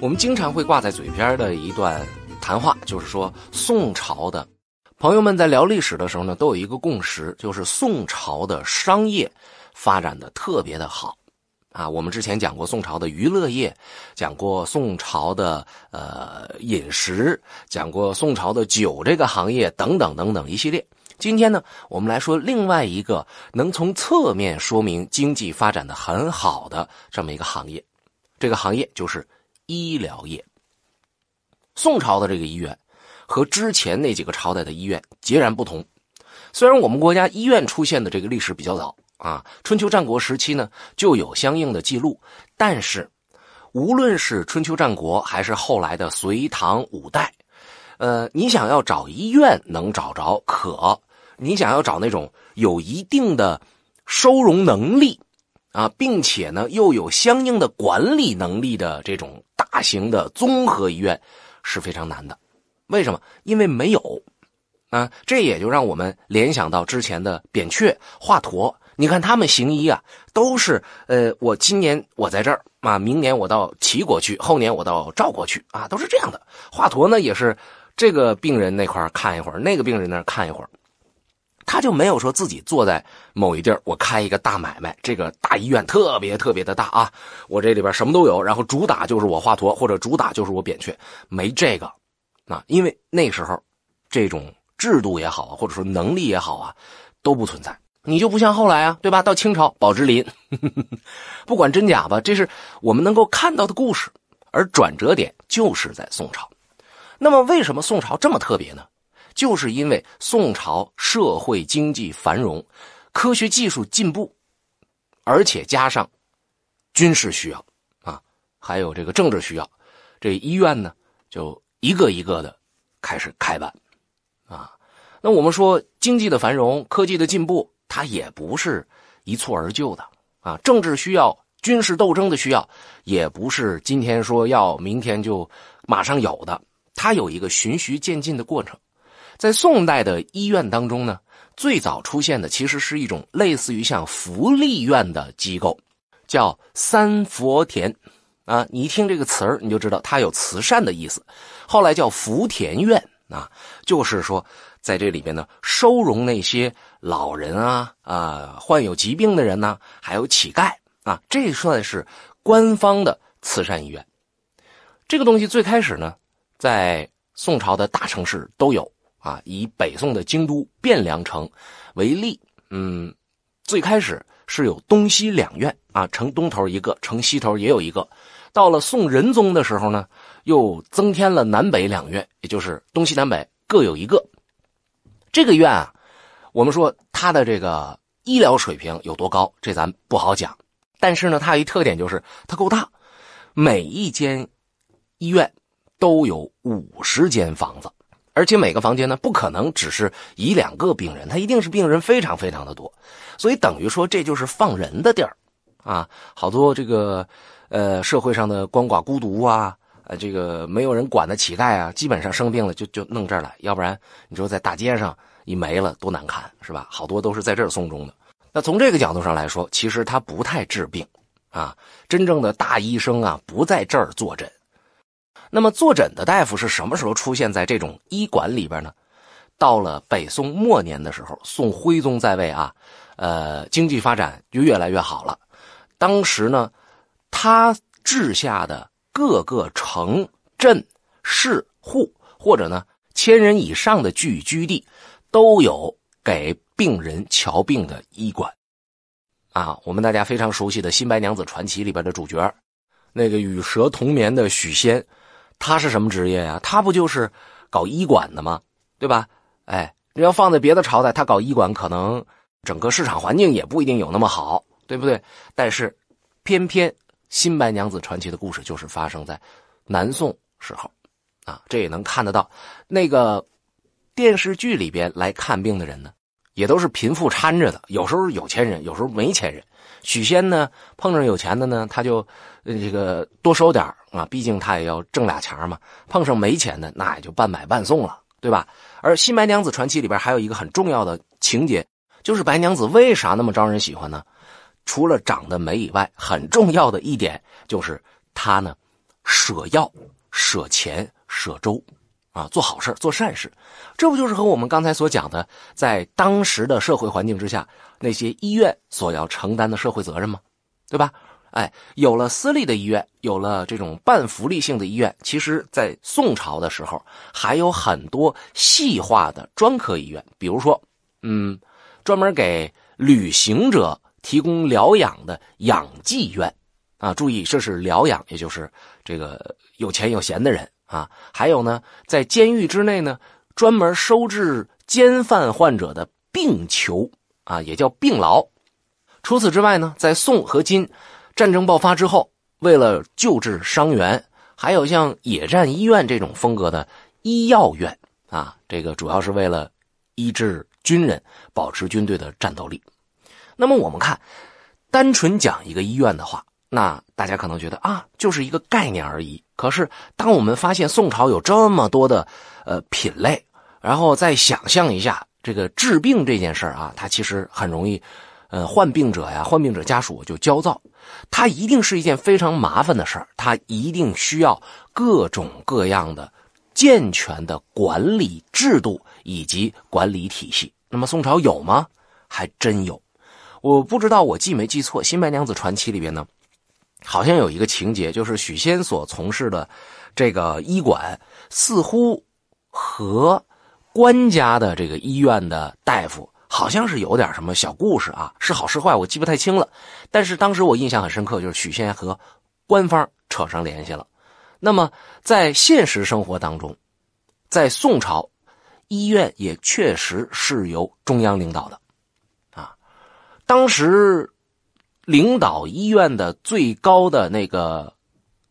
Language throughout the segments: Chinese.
我们经常会挂在嘴边的一段谈话，就是说宋朝的朋友们在聊历史的时候呢，都有一个共识，就是宋朝的商业发展的特别的好。啊，我们之前讲过宋朝的娱乐业，讲过宋朝的呃饮食，讲过宋朝的酒这个行业等等等等一系列。今天呢，我们来说另外一个能从侧面说明经济发展的很好的这么一个行业，这个行业就是。医疗业，宋朝的这个医院和之前那几个朝代的医院截然不同。虽然我们国家医院出现的这个历史比较早啊，春秋战国时期呢就有相应的记录，但是无论是春秋战国还是后来的隋唐五代，呃，你想要找医院能找着，可你想要找那种有一定的收容能力。啊，并且呢，又有相应的管理能力的这种大型的综合医院是非常难的，为什么？因为没有啊，这也就让我们联想到之前的扁鹊、华佗。你看他们行医啊，都是呃，我今年我在这儿啊，明年我到齐国去，后年我到赵国去啊，都是这样的。华佗呢，也是这个病人那块看一会儿，那个病人那看一会儿。他就没有说自己坐在某一地儿，我开一个大买卖。这个大医院特别特别的大啊，我这里边什么都有。然后主打就是我华佗，或者主打就是我扁鹊，没这个，那因为那时候这种制度也好，或者说能力也好啊，都不存在。你就不像后来啊，对吧？到清朝，宝芝林，不管真假吧，这是我们能够看到的故事。而转折点就是在宋朝。那么，为什么宋朝这么特别呢？就是因为宋朝社会经济繁荣，科学技术进步，而且加上军事需要啊，还有这个政治需要，这医院呢就一个一个的开始开办啊。那我们说经济的繁荣、科技的进步，它也不是一蹴而就的啊。政治需要、军事斗争的需要，也不是今天说要，明天就马上有的，它有一个循序渐进的过程。在宋代的医院当中呢，最早出现的其实是一种类似于像福利院的机构，叫三佛田，啊，你一听这个词儿，你就知道它有慈善的意思。后来叫福田院，啊，就是说在这里边呢，收容那些老人啊、啊患有疾病的人呢，还有乞丐啊，这算是官方的慈善医院。这个东西最开始呢，在宋朝的大城市都有。啊，以北宋的京都汴梁城为例，嗯，最开始是有东西两院，啊，城东头一个，城西头也有一个。到了宋仁宗的时候呢，又增添了南北两院，也就是东西南北各有一个。这个院啊，我们说它的这个医疗水平有多高，这咱不好讲。但是呢，它有一特点就是它够大，每一间医院都有五十间房子。而且每个房间呢，不可能只是一两个病人，他一定是病人非常非常的多，所以等于说这就是放人的地儿，啊，好多这个，呃，社会上的鳏寡孤独啊，呃，这个没有人管的乞丐啊，基本上生病了就就弄这儿要不然你说在大街上一没了多难看是吧？好多都是在这儿送终的。那从这个角度上来说，其实他不太治病，啊，真正的大医生啊不在这儿坐诊。那么坐诊的大夫是什么时候出现在这种医馆里边呢？到了北宋末年的时候，宋徽宗在位啊，呃，经济发展就越来越好了。当时呢，他治下的各个城镇、市户或者呢千人以上的聚居地，都有给病人瞧病的医馆。啊，我们大家非常熟悉的新白娘子传奇里边的主角，那个与蛇同眠的许仙。他是什么职业呀？他不就是搞医馆的吗？对吧？哎，你要放在别的朝代，他搞医馆，可能整个市场环境也不一定有那么好，对不对？但是，偏偏《新白娘子传奇》的故事就是发生在南宋时候，啊，这也能看得到。那个电视剧里边来看病的人呢，也都是贫富掺着的，有时候有钱人，有时候没钱人。许仙呢，碰上有钱的呢，他就这个多收点啊，毕竟他也要挣俩钱嘛。碰上没钱的，那也就半买半送了，对吧？而《新白娘子传奇》里边还有一个很重要的情节，就是白娘子为啥那么招人喜欢呢？除了长得美以外，很重要的一点就是她呢，舍药、舍钱、舍粥。啊，做好事，做善事，这不就是和我们刚才所讲的，在当时的社会环境之下，那些医院所要承担的社会责任吗？对吧？哎，有了私立的医院，有了这种半福利性的医院，其实，在宋朝的时候，还有很多细化的专科医院，比如说，嗯，专门给旅行者提供疗养的养济院，啊，注意，这是疗养，也就是这个有钱有闲的人。啊，还有呢，在监狱之内呢，专门收治监犯患者的病囚，啊，也叫病牢。除此之外呢，在宋和金战争爆发之后，为了救治伤员，还有像野战医院这种风格的医药院，啊，这个主要是为了医治军人，保持军队的战斗力。那么我们看，单纯讲一个医院的话，那大家可能觉得啊，就是一个概念而已。可是，当我们发现宋朝有这么多的，呃，品类，然后再想象一下这个治病这件事啊，它其实很容易，呃，患病者呀，患病者家属就焦躁，它一定是一件非常麻烦的事它一定需要各种各样的健全的管理制度以及管理体系。那么宋朝有吗？还真有，我不知道我记没记错，《新白娘子传奇》里边呢。好像有一个情节，就是许仙所从事的这个医馆，似乎和官家的这个医院的大夫好像是有点什么小故事啊，是好是坏我记不太清了。但是当时我印象很深刻，就是许仙和官方扯上联系了。那么在现实生活当中，在宋朝，医院也确实是由中央领导的啊，当时。领导医院的最高的那个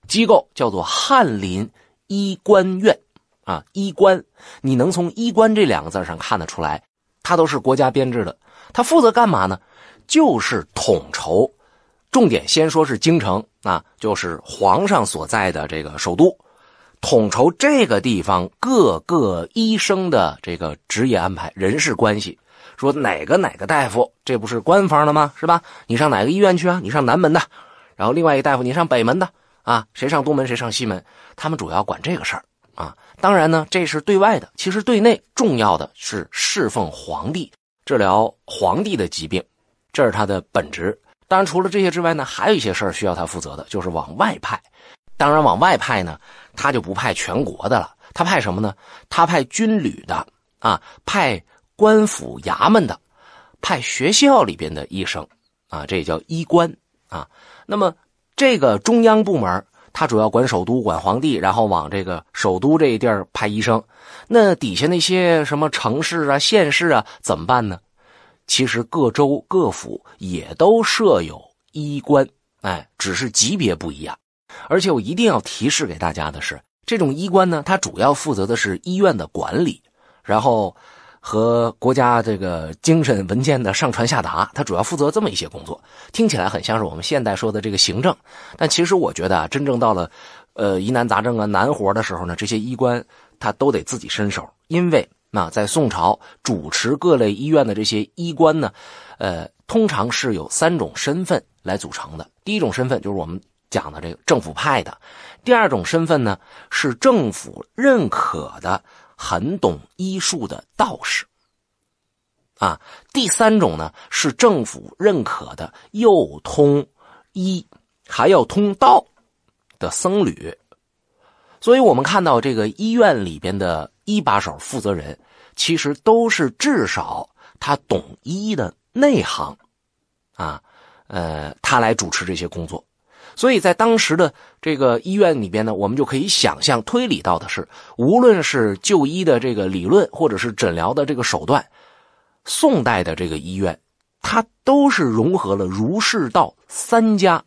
机构叫做翰林医官院，啊，医官，你能从医官这两个字上看得出来，他都是国家编制的。他负责干嘛呢？就是统筹，重点先说是京城啊，就是皇上所在的这个首都，统筹这个地方各个医生的这个职业安排、人事关系。说哪个哪个大夫，这不是官方的吗？是吧？你上哪个医院去啊？你上南门的。然后另外一个大夫，你上北门的。啊，谁上东门谁上西门。他们主要管这个事儿啊。当然呢，这是对外的。其实对内重要的是侍奉皇帝，治疗皇帝的疾病，这是他的本职。当然，除了这些之外呢，还有一些事儿需要他负责的，就是往外派。当然往外派呢，他就不派全国的了。他派什么呢？他派军旅的啊，派。官府衙门的派学校里边的医生啊，这也叫医官啊。那么这个中央部门，他主要管首都、管皇帝，然后往这个首都这一地儿派医生。那底下那些什么城市啊、县市啊怎么办呢？其实各州各府也都设有医官，哎，只是级别不一样。而且我一定要提示给大家的是，这种医官呢，它主要负责的是医院的管理，然后。和国家这个精神文件的上传下达，他主要负责这么一些工作，听起来很像是我们现代说的这个行政，但其实我觉得啊，真正到了，呃疑难杂症啊难活的时候呢，这些医官他都得自己伸手，因为那在宋朝主持各类医院的这些医官呢，呃，通常是有三种身份来组成的，第一种身份就是我们讲的这个政府派的，第二种身份呢是政府认可的。很懂医术的道士。啊，第三种呢是政府认可的，又通医还要通道的僧侣。所以，我们看到这个医院里边的一把手负责人，其实都是至少他懂医的内行，啊，呃，他来主持这些工作。所以在当时的这个医院里边呢，我们就可以想象、推理到的是，无论是就医的这个理论，或者是诊疗的这个手段，宋代的这个医院，它都是融合了儒、释、道三家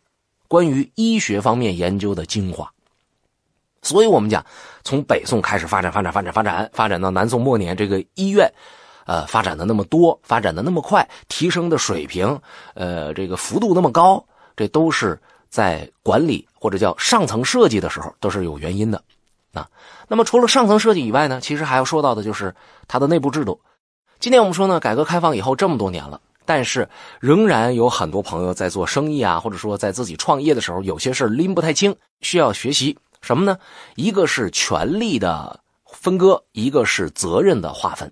关于医学方面研究的精华。所以，我们讲，从北宋开始发展、发展、发展、发展，发展到南宋末年，这个医院，呃，发展的那么多，发展的那么快，提升的水平，呃，这个幅度那么高，这都是。在管理或者叫上层设计的时候，都是有原因的，啊，那么除了上层设计以外呢，其实还要说到的就是它的内部制度。今天我们说呢，改革开放以后这么多年了，但是仍然有很多朋友在做生意啊，或者说在自己创业的时候，有些事拎不太清，需要学习什么呢？一个是权力的分割，一个是责任的划分。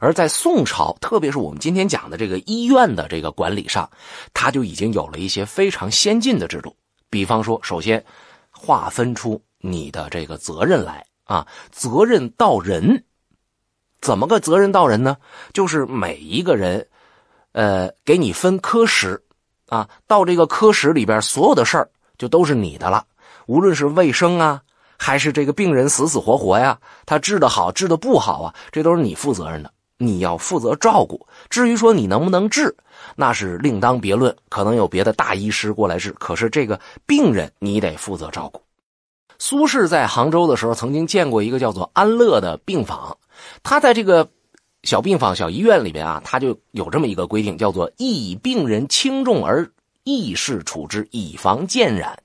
而在宋朝，特别是我们今天讲的这个医院的这个管理上，它就已经有了一些非常先进的制度。比方说，首先划分出你的这个责任来啊，责任到人，怎么个责任到人呢？就是每一个人，呃，给你分科室啊，到这个科室里边，所有的事儿就都是你的了，无论是卫生啊，还是这个病人死死活活呀，他治的好，治的不好啊，这都是你负责任的。你要负责照顾，至于说你能不能治，那是另当别论。可能有别的大医师过来治，可是这个病人你得负责照顾。苏轼在杭州的时候曾经见过一个叫做安乐的病房，他在这个小病房、小医院里边啊，他就有这么一个规定，叫做“以病人轻重而异事处之，以防渐染”。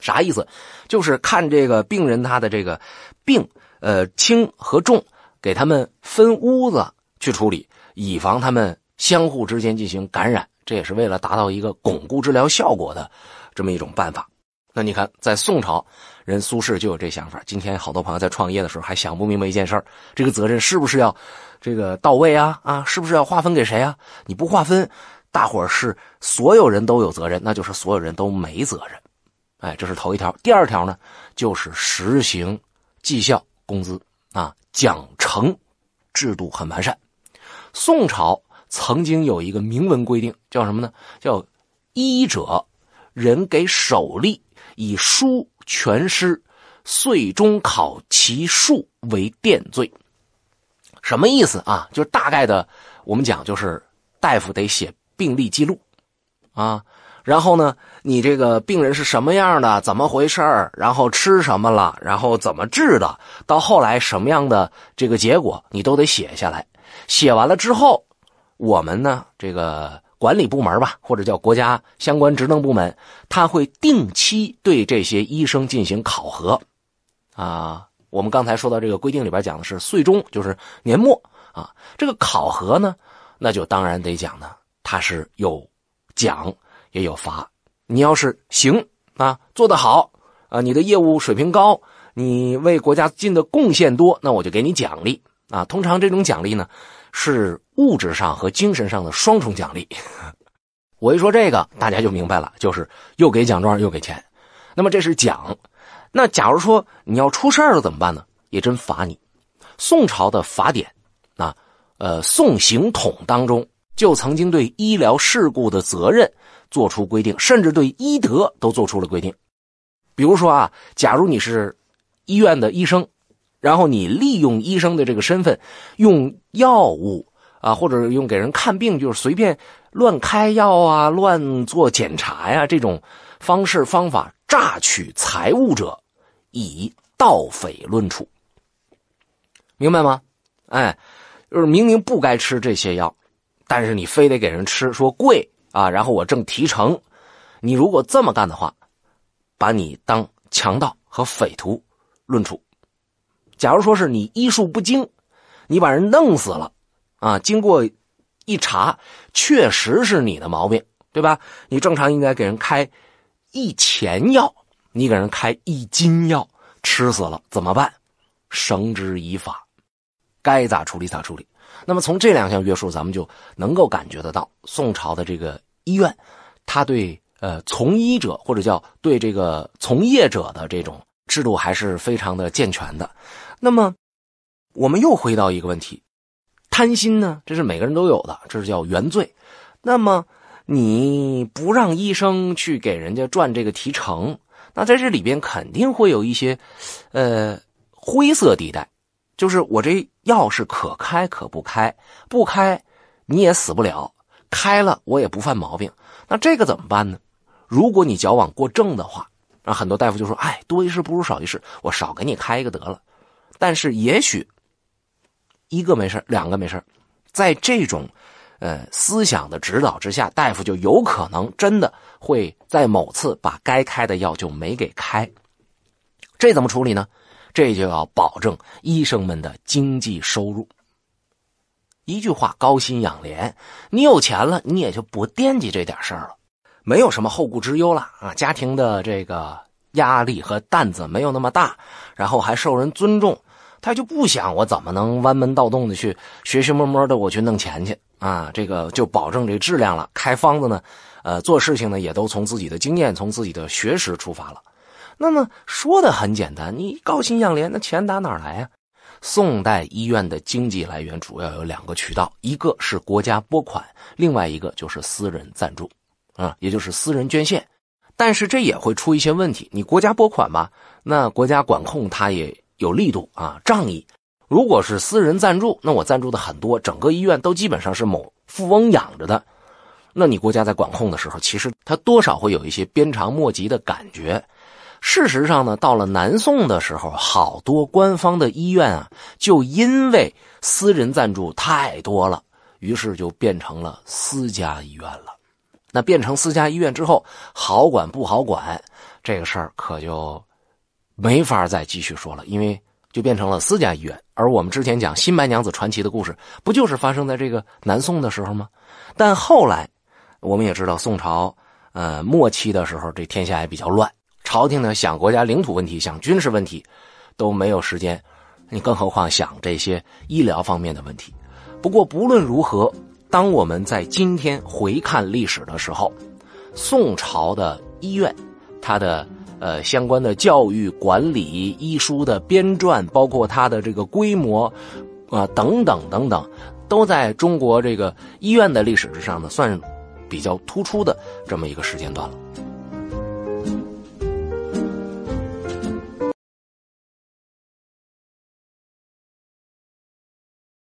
啥意思？就是看这个病人他的这个病，呃，轻和重。给他们分屋子去处理，以防他们相互之间进行感染，这也是为了达到一个巩固治疗效果的这么一种办法。那你看，在宋朝，人苏轼就有这想法。今天好多朋友在创业的时候，还想不明白一件事儿：这个责任是不是要这个到位啊？啊，是不是要划分给谁啊？你不划分，大伙儿是所有人都有责任，那就是所有人都没责任。哎，这是头一条。第二条呢，就是实行绩效工资。啊，奖惩制度很完善。宋朝曾经有一个明文规定，叫什么呢？叫医者人给手例，以书全诗，岁中考其数为殿罪。什么意思啊？就是大概的，我们讲就是大夫得写病历记录，啊。然后呢，你这个病人是什么样的，怎么回事然后吃什么了？然后怎么治的？到后来什么样的这个结果，你都得写下来。写完了之后，我们呢，这个管理部门吧，或者叫国家相关职能部门，他会定期对这些医生进行考核。啊，我们刚才说到这个规定里边讲的是岁终，就是年末啊。这个考核呢，那就当然得讲呢，它是有奖。也有罚，你要是行啊，做得好啊，你的业务水平高，你为国家尽的贡献多，那我就给你奖励啊。通常这种奖励呢，是物质上和精神上的双重奖励。我一说这个，大家就明白了，就是又给奖状又给钱。那么这是奖，那假如说你要出事了怎么办呢？也真罚你。宋朝的法典啊，呃，《宋刑统》当中就曾经对医疗事故的责任。做出规定，甚至对医德都做出了规定。比如说啊，假如你是医院的医生，然后你利用医生的这个身份，用药物啊，或者用给人看病，就是随便乱开药啊，乱做检查呀，这种方式方法榨取财物者，以盗匪论处。明白吗？哎，就是明明不该吃这些药，但是你非得给人吃，说贵。啊，然后我挣提成，你如果这么干的话，把你当强盗和匪徒论处。假如说是你医术不精，你把人弄死了，啊，经过一查，确实是你的毛病，对吧？你正常应该给人开一钱药，你给人开一斤药，吃死了怎么办？绳之以法，该咋处理咋处理。那么从这两项约束，咱们就能够感觉得到，宋朝的这个医院，他对呃从医者或者叫对这个从业者的这种制度还是非常的健全的。那么，我们又回到一个问题：贪心呢，这是每个人都有的，这是叫原罪。那么你不让医生去给人家赚这个提成，那在这里边肯定会有一些，呃，灰色地带。就是我这药是可开可不开，不开你也死不了，开了我也不犯毛病。那这个怎么办呢？如果你矫枉过正的话，那很多大夫就说：“哎，多一事不如少一事，我少给你开一个得了。”但是也许一个没事，两个没事。在这种呃思想的指导之下，大夫就有可能真的会在某次把该开的药就没给开，这怎么处理呢？这就要保证医生们的经济收入。一句话，高薪养廉。你有钱了，你也就不惦记这点事儿了，没有什么后顾之忧了啊。家庭的这个压力和担子没有那么大，然后还受人尊重，他就不想我怎么能弯门盗洞的去，学学摸摸的我去弄钱去啊。这个就保证这质量了。开方子呢，呃，做事情呢，也都从自己的经验、从自己的学识出发了。那么说的很简单，你高薪养廉，那钱打哪来呀？宋代医院的经济来源主要有两个渠道，一个是国家拨款，另外一个就是私人赞助，啊，也就是私人捐献。但是这也会出一些问题。你国家拨款吧，那国家管控它也有力度啊，仗义。如果是私人赞助，那我赞助的很多，整个医院都基本上是某富翁养着的，那你国家在管控的时候，其实它多少会有一些鞭长莫及的感觉。事实上呢，到了南宋的时候，好多官方的医院啊，就因为私人赞助太多了，于是就变成了私家医院了。那变成私家医院之后，好管不好管，这个事儿可就没法再继续说了，因为就变成了私家医院。而我们之前讲《新白娘子传奇》的故事，不就是发生在这个南宋的时候吗？但后来，我们也知道，宋朝呃末期的时候，这天下也比较乱。朝廷呢想国家领土问题，想军事问题，都没有时间，你更何况想这些医疗方面的问题。不过不论如何，当我们在今天回看历史的时候，宋朝的医院，它的呃相关的教育管理、医书的编撰，包括它的这个规模，啊等等等等，都在中国这个医院的历史之上呢，算比较突出的这么一个时间段了。